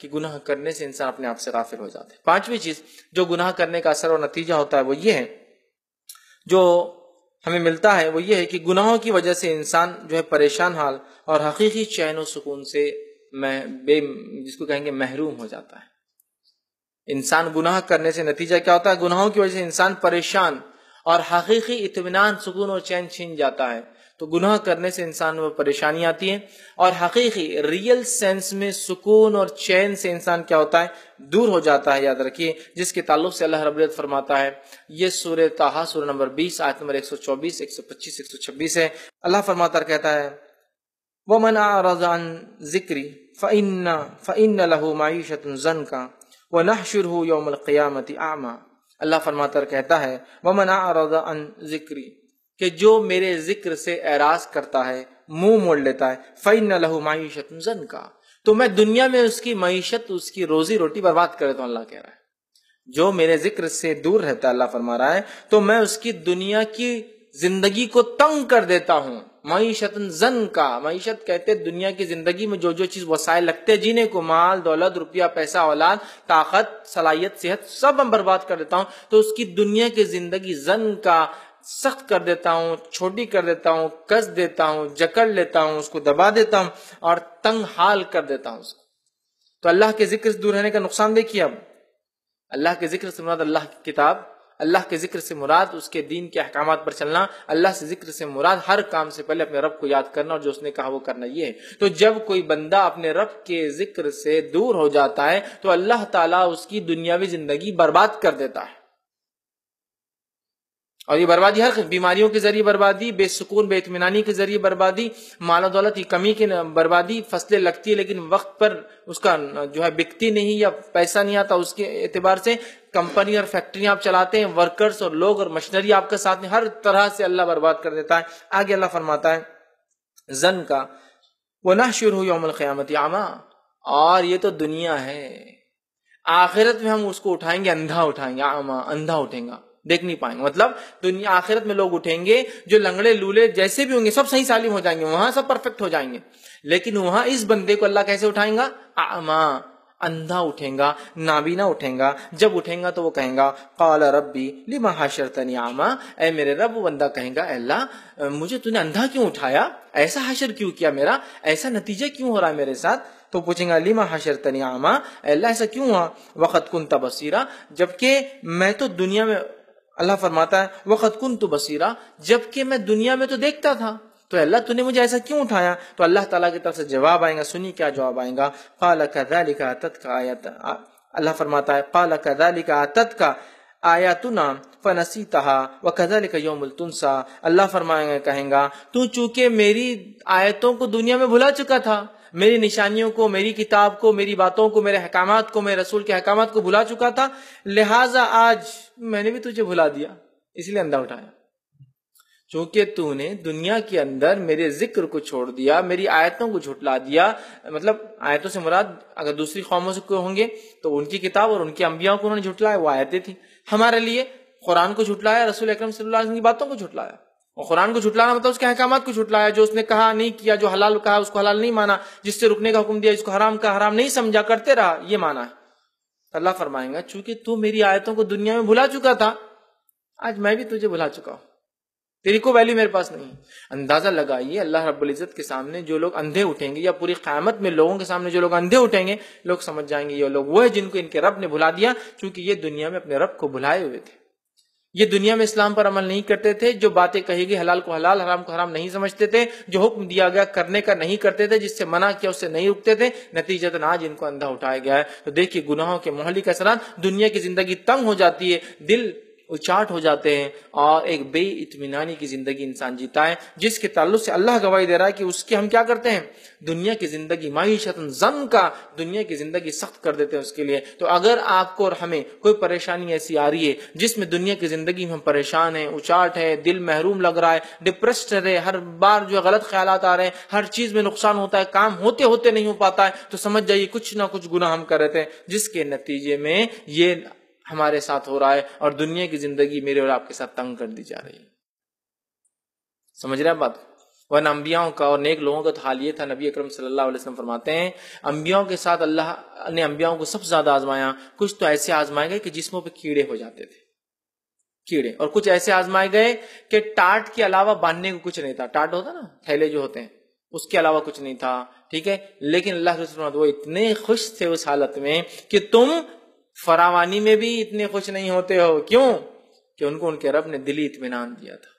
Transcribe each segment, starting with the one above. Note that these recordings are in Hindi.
कि गुनाह करने से इंसान अपने आप से गाफिल हो जाता है पांचवी चीज जो गुनाह करने का असर और नतीजा होता है वो ये है जो हमें मिलता है वो ये है कि गुनाहों की वजह से इंसान जो है परेशान हाल और हकीकी चैन और सुकून से मैं बे जिसको कहेंगे महरूम हो जाता है इंसान गुनाह करने से नतीजा क्या होता है गुनाहों की वजह से इंसान परेशान और हकीकी इतमान सुकून और चैन छीन जाता है तो गुनाह करने से इंसान में परेशानी आती है और हकीकी रियल सेंस में सुकून और चैन से इंसान क्या होता है दूर हो जाता है याद रखिए जिसके ताल्लुक से अल्लाह रबरत फरमाता है ये सूर्य ताहा सूर्य नंबर 20 आयत नंबर 124 125 126 है अल्लाह फरमाता कहता है वो मन रजान जिक्री फ़िन्ना फ़िन्न लहू मायूशत जन का वह नहशुर हो यौमल क़ियामती आमा अल्लाह फरमाता कहता है वमन अन जिक्री कि जो मेरे जिक्र से एराज करता है मुंह मोड़ लेता है फ़ैन लहू मायूशत जन का तो मैं दुनिया में उसकी मीशत उसकी रोजी रोटी बर्बाद कर देता हूँ अल्लाह कह रहा है जो मेरे जिक्र से दूर रहता है अल्लाह फरमा रहा है तो मैं उसकी दुनिया की जिंदगी को तंग कर देता हूँ मीशत जन का मीशत कहते दुनिया की जिंदगी में जो जो चीज वसायल लगते हैं जीने को माल दौलत रुपया पैसा औलाद ताकत सलाहियत सेहत सब मैं बर्बाद कर देता हूं तो उसकी दुनिया की जिंदगी जन का सख्त कर देता हूँ छोटी कर देता हूँ कस देता हूँ जकड़ लेता हूँ उसको दबा देता हूँ और तंग हाल कर देता हूँ उसको तो अल्लाह के जिक्र से दूर रहने का नुकसान देखिए अब अल्लाह के जिक्र से मुराद अल्लाह की किताब अल्लाह के जिक्र से मुराद उसके दीन के अहकाम पर चलना अल्लाह से जिक्र से मुराद हर काम से पहले अपने रब को याद करना और जो उसने कहा वो करना ये है तो जब कोई बंदा अपने रब के जिक्र से दूर हो जाता है तो अल्लाह ताला उसकी दुनियावी जिंदगी बर्बाद कर देता है और ये बर्बादी हर बीमारियों के जरिए बर्बादी बे बेतमानी के जरिए बर्बादी माला दौलत की कमी की बर्बादी फसलें लगती है लेकिन वक्त पर उसका जो है बिकती नहीं या पैसा नहीं आता उसके एतबार से कंपनी और फैक्ट्री आप चलाते हैं वर्कर्स और लोग और मशीनरी आपके साथ में हर तरह से अल्लाह बर्बाद कर देता है आगे अल्लाह फरमाता है जन का वो ना शुरू हुई अमल क़्यामत आमा और ये तो दुनिया है आखिरत में हम उसको उठाएंगे अंधा उठाएंगे आमा अंधा उठेगा देख नहीं पाएंगे मतलब दुनिया आखिरत में लोग उठेंगे जो लंगड़े लूले जैसे भी होंगे सब सही सालिम हो जाएंगे वहां सब परफेक्ट हो जाएंगे लेकिन वहां इस बंदे को अल्लाह कैसे उठाएंगा आमा अंधा उठेगा नाबीना उठेगा जब उठेगा तो वो कहेगा काला रबी लिमा हाशरतनी आमा ए मेरे रब वो बंदा कहेगा अल्लाह मुझे तूने अंधा क्यों उठाया ऐसा हाशर क्यों किया मेरा ऐसा नतीजा क्यों हो रहा है मेरे साथ तो पूछेगा लिमा हाशर आमा अल्लाह ऐसा क्यों हुआ वक़्त कुन तबसीरा जबकि मैं तो दुनिया में अल्लाह फरमाता है वक़त कन तो बसीरा जबकि मैं दुनिया में तो देखता था तो अल्लाह तूने मुझे ऐसा क्यों उठाया तो अल्लाह तला की तरफ से जवाब आएगा सुनी क्या जवाब आएगा काला कदा लिखा तत् का आयत अल्लाह फरमाता है पाल कदा लिखा तत् का ना फनसी तहा व कदा लिखा योमुल तुनसा अल्लाह फरमाएंगे कहेंगा तू चूंकि मेरी आयतों को दुनिया में भुला चुका था मेरी निशानियों को मेरी किताब को मेरी बातों को मेरे अहकाम को मेरे रसूल के अहकाम को भुला चुका था लिहाजा आज मैंने भी तुझे भुला दिया इसलिए अंधा उठाया चूंकि तूने दुनिया के अंदर मेरे जिक्र को छोड़ दिया मेरी आयतों को झुटला दिया मतलब आयतों से मुराद अगर दूसरी कौमों से होंगे तो उनकी किताब और उनकी अंबिया को उन्होंने झुटलाया वो आयतें थी हमारे लिए कुरान को झुटलाया रसूल अक्रम सी की बातों को झुटलाया और कुरान को झुटलाना मतलब उसके अहकाम को झुटलाया जो उसने कहा नहीं किया जो हलाल कहा उसको हलाल नहीं माना जिससे रुकने का हुक्म दिया जिसको हराम का हराम नहीं समझा करते रहा ये माना है अल्लाह फरमाएंगा चूंकि तू मेरी आयतों को दुनिया में भुला चुका था आज मैं भी तुझे भुला चुका हूं तेरी को वैल्यू मेरे पास नहीं अंदाजा लगाइए अल्लाह रब्बुल इज़्ज़त के सामने जो लोग अंधे उठेंगे या पूरी क्यामत में लोगों के सामने जो लोग अंधे उठेंगे लोग समझ जाएंगे ये लोग वो है जिनको इनके रब ने भुला दिया क्योंकि ये दुनिया में अपने रब को भुलाए हुए थे ये दुनिया में इस्लाम पर अमल नहीं करते थे जो बातें कही गई हलाल को हलाल हराम को हराम नहीं समझते थे जो हुक्म दिया गया करने का नहीं करते थे जिससे मना किया उससे नहीं रुकते थे नतीजतन आज इनको अंधा उठाया गया है तो देखिए गुनाहों के का असरात दुनिया की जिंदगी तंग हो जाती है दिल उचाट हो जाते हैं और एक बे इतमान की जिंदगी इंसान जीता है जिसके ताल्लुक से अल्लाह गवाही दे रहा है कि उसके हम क्या करते हैं दुनिया की जिंदगी माईशत जम का दुनिया की जिंदगी सख्त कर देते हैं उसके लिए तो अगर आपको और हमें कोई परेशानी ऐसी आ रही है जिसमें दुनिया की जिंदगी में हम परेशान है उचाट है दिल महरूम लग रहा है डिप्रेस्ड रहे हर बार जो गलत ख्याल आ रहे हैं हर चीज में नुकसान होता है काम होते होते नहीं हो पाता है तो समझ जाइए कुछ ना कुछ गुना हम कर रहे थे जिसके नतीजे में ये हमारे साथ हो रहा है और दुनिया की जिंदगी मेरे और आपके साथ तंग कर दी जा रही है समझ रहे हैं बात वरना अंबियाओं का और नेक लोगों का तो हाल ये था नबी अकरम सल्लल्लाहु अलैहि वसल्लम फरमाते हैं अंबियाओं के साथ अल्लाह ने अंबियाओं को सबसे ज्यादा आजमाया कुछ तो ऐसे आजमाए गए कि जिसमों पर कीड़े हो जाते थे कीड़े और कुछ ऐसे आजमाए गए कि टाट के अलावा बांधने को कुछ नहीं था टाट होता ना थैले जो होते हैं उसके अलावा कुछ नहीं था ठीक है लेकिन अल्लाह वो इतने खुश थे उस हालत में कि तुम फरावानी में भी इतने खुश नहीं होते हो क्यों कि उनको उनके रब ने दिली इतमान दिया था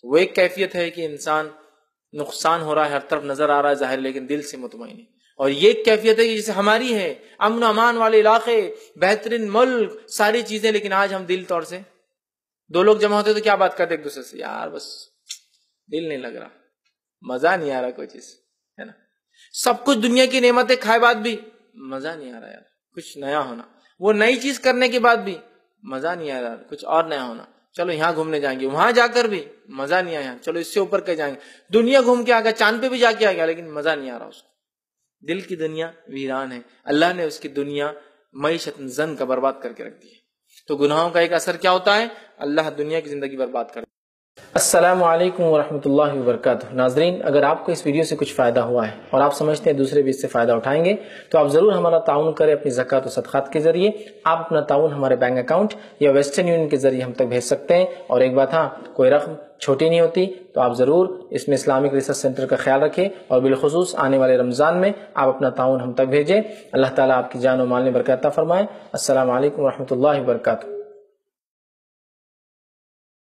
तो वो एक कैफियत है कि इंसान नुकसान हो रहा है हर तरफ नजर आ रहा है जाहिर लेकिन दिल से मुतमिन और ये एक कैफियत है कि जैसे हमारी है अमन अमान वाले इलाके बेहतरीन मुल्क सारी चीजें लेकिन आज हम दिल तौर से दो लोग जमा होते तो क्या बात करते एक दूसरे से यार बस दिल नहीं लग रहा मजा नहीं आ रहा कोई चीज है ना सब कुछ दुनिया की नियमतें खाए बाद भी मजा नहीं आ रहा यार कुछ नया होना वो नई चीज करने के बाद भी मजा नहीं आया कुछ और नया होना चलो यहाँ घूमने जाएंगे वहां जाकर भी मजा नहीं आया चलो इससे ऊपर कह जाएंगे दुनिया घूम के आ गया चांद पे भी जाके आ गया लेकिन मजा नहीं आ रहा उसको दिल की दुनिया वीरान है अल्लाह ने उसकी दुनिया मीशत जन का बर्बाद करके रख दी है तो गुनाहों का एक असर क्या होता है अल्लाह दुनिया की जिंदगी बर्बाद कर असलम वरहमल वरक नाजरीन अगर आपको इस वीडियो से कुछ फ़ायदा हुआ है और आप समझते हैं दूसरे भी इससे फ़ायदा उठाएंगे तो आप ज़रूर हमारा ताउन करें अपनी ज़क़़त और सदक़ात के ज़रिए आप अपना ताउन हमारे बैंक अकाउंट या वेस्टर्न यूनियन के ज़रिए हम तक भेज सकते हैं और एक बात हाँ कोई रकम छोटी नहीं होती तो आप ज़रूर इसमें इस्लामिक रिसर्च सेंटर का ख्याल रखें और बिलखसूस आने वाले रमज़ान में आप अपना ताउन हम तक भेजें अल्लाह ताली आपकी जान व माल में बरकत फरमाएँ असल वरहमल वर्का